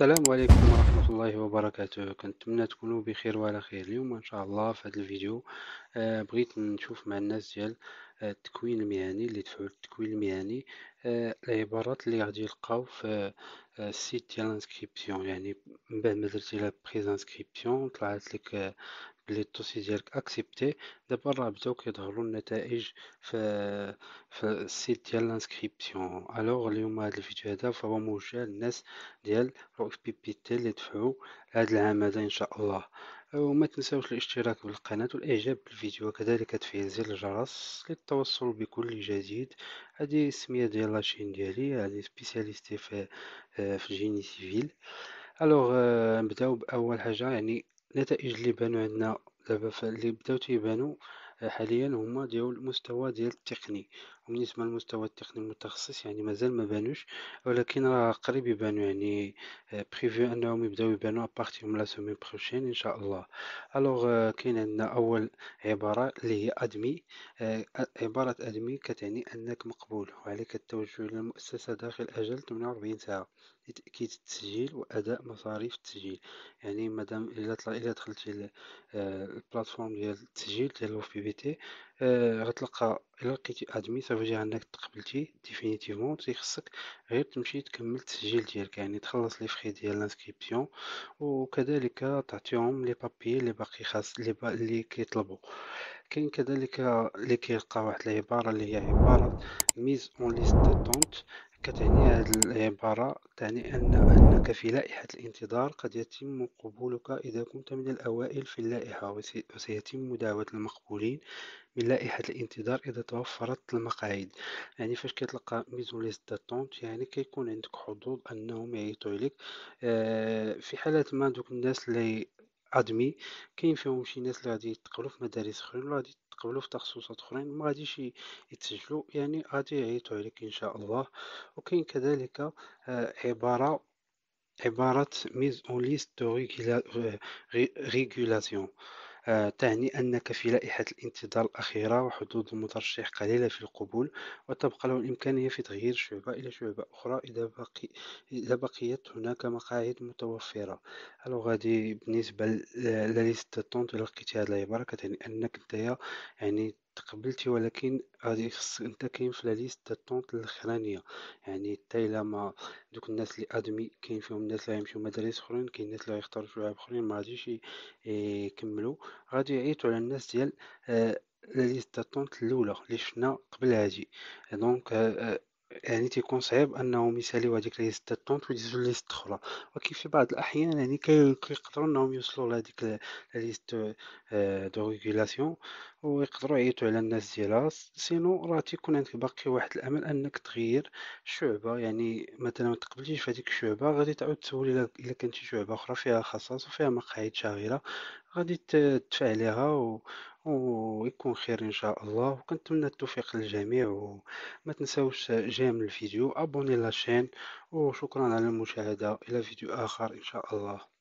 السلام عليكم ورحمة الله وبركاته كنتمنى تكونوا بخير وعلى خير اليوم ان شاء الله في هذا الفيديو آه، بغيت نشوف مع الناس ديال آه، التكوين المهني اللي دفعوا التكوين المهني آه، العبارات اللي غادي يلقاو في السيت ديال لانسكريبسيون يعني من بعد ما درتي لا بريز انسكريبسيون طلعت لك بلي الدوسي ديالك اكسبتي دابا راه بداو كيظهروا النتائج ف في السيت ديال لانسكريبسيون الوغ اليوم هذا الفيديو هذا فهو موجه للناس ديال اف بي بي تي اللي دفعوا هذا العام هذا ان شاء الله وما تنساوش الاشتراك بالقناة والإعجاب بالفيديو وكذلك تفعيل زر الجرس للتوصل بكل جديد هذه السمية ديال لاشين ديالي هذه سبيسياليستي في في الجيني سيفيل الوغ آه، نبداو باول حاجه يعني النتائج اللي بانو عندنا دابا اللي بداو تيبانو آه، حاليا هما ديال المستوى ديال التقني وبالنسبه للمستوى التقني المتخصص يعني مازال ما بانوش ولكن راه قريب يبانو يعني بريفيو آه، انهم يبداو يبانو ابارتي من لا سومين بروشين ان شاء الله الوغ آه، كاين عندنا اول عباره اللي هي ادمي عباره ادمي كتعني انك مقبول وعليك التوجه الى المؤسسه داخل اجل 48 ساعه لتأكيد التسجيل وأداء مصاريف التسجيل يعني مادام إلا إلا دخلتي آه، البلاتفورم ديال التسجيل ديال لو بي بي تي آه، غتلقى إلا لقيتي أدمي صافي عندك تقبلتي ديفينيتيفمون تيخصك غير تمشي تكمل التسجيل ديالك يعني تخلص لي فخي ديال لانسكريبسيون وكذلك تعطيهم لي بابي لي باقي خاص لي, با... لي كيطلبوا كاين كذلك اللي كيلقى واحد العباره اللي هي عباره ميز اون ليست دونت كتعني هذه العبارة تعني أن أنك في لائحة الانتظار قد يتم قبولك إذا كنت من الأوائل في اللائحة وسيتم مداوله المقبولين من لائحة الانتظار إذا توفرت المقاعد يعني فاش كتلقى ميزون ليست داتونت يعني كيكون عندك حظوظ أنهم يعيطوا عليك آه، في حالة ما دوك الناس اللي أدمي كاين فيهم شي ناس اللي غادي يتقلو في مدارس أخرين غادي يتقبلوا في تخصصات اخرين ما غاديش يتسجلوا يعني غادي يعيطوا عليك ان شاء الله وكاين كذلك آه، عباره عباره ميز اون ليست دو ريغولاسيون تعني أنك في لائحة الانتظار الأخيرة وحدود المترشح قليلة في القبول وتبقى له الإمكانية في تغيير شعبة إلى شعبة أخرى إذا, بقي إذا بقيت هناك مقاعد متوفرة ألو غادي بالنسبة لليست تونت إلى لقيتي هاد العبارة كتعني أنك نتايا يعني تقبلتي ولكن غادي خص انت كاين في لا ليست تاع الطونط الاخرانيه يعني حتى الا ما دوك الناس اللي ادمي كاين فيهم الناس اللي غيمشيو مدارس اخرين كاين الناس اللي غيختاروا في لعاب اخرين ما غاديش آه، يكملوا غادي يعيطوا على الناس ديال لا آه، ليست تاع الطونط الاولى اللي شفنا قبل هادي دونك آه، يعني تيكون صعيب انهم يساليو هذيك لا طونط ويدوزو ليست اخرى ولكن في بعض الاحيان يعني كيقدروا انهم يوصلوا لهذيك ليست آه، دو ريغولاسيون ويقدروا يعيطوا على الناس ديالها سينو راه تيكون عندك باقي واحد الامل انك تغير شعبه يعني مثلا ما تقبليش في هذيك الشعبه غادي تعاود تسولي الا كانت شي شعبه اخرى فيها خصائص وفيها مقاعد شاغره غادي تفعليها و... ويكون خير إن شاء الله وكنتمنى التوفيق للجميع وما تنساوش جيم الفيديو أبوني لاشين وشكرا على المشاهدة إلى فيديو آخر إن شاء الله